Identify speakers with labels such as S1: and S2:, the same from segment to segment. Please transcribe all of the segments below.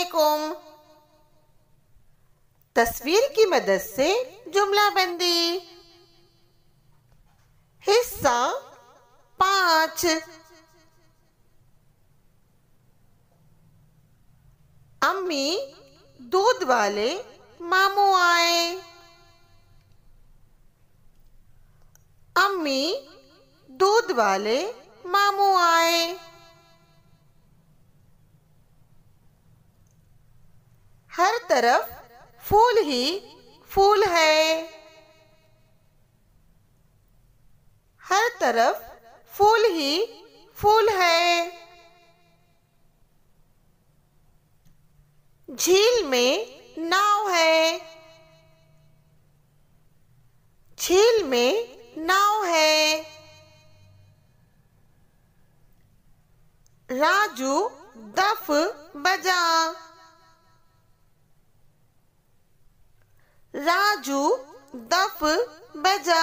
S1: अलैकुम तस्वीर की मदद से जुमला बंदी हिस्सा पांच अम्मी दूध वाले मामू आए अम्मी दूध वाले मामू आए तरफ फूल ही फूल है हर तरफ फूल ही फूल है झील में नाव है झील में नाव है राजू दफ बजा राजू दफ बजा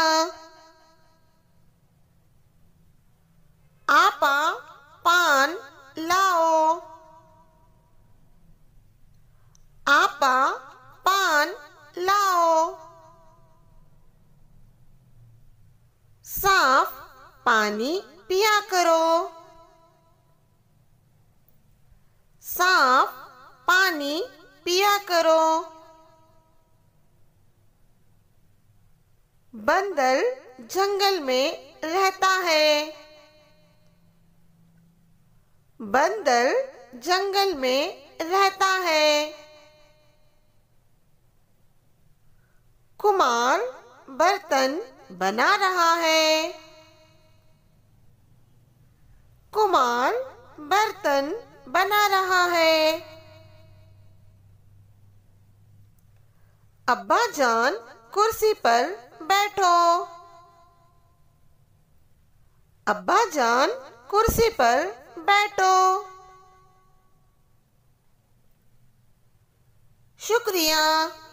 S1: आपा पान लाओ आपा पान लाओ साफ पानी पिया करो साफ पानी पिया करो बंदर जंगल में रहता है बंदर जंगल में रहता है कुमार बर्तन बना रहा है कुमार बर्तन बना रहा है अब्बा जान कुर्सी पर बैठो अब्बा जान कुर्सी पर बैठो शुक्रिया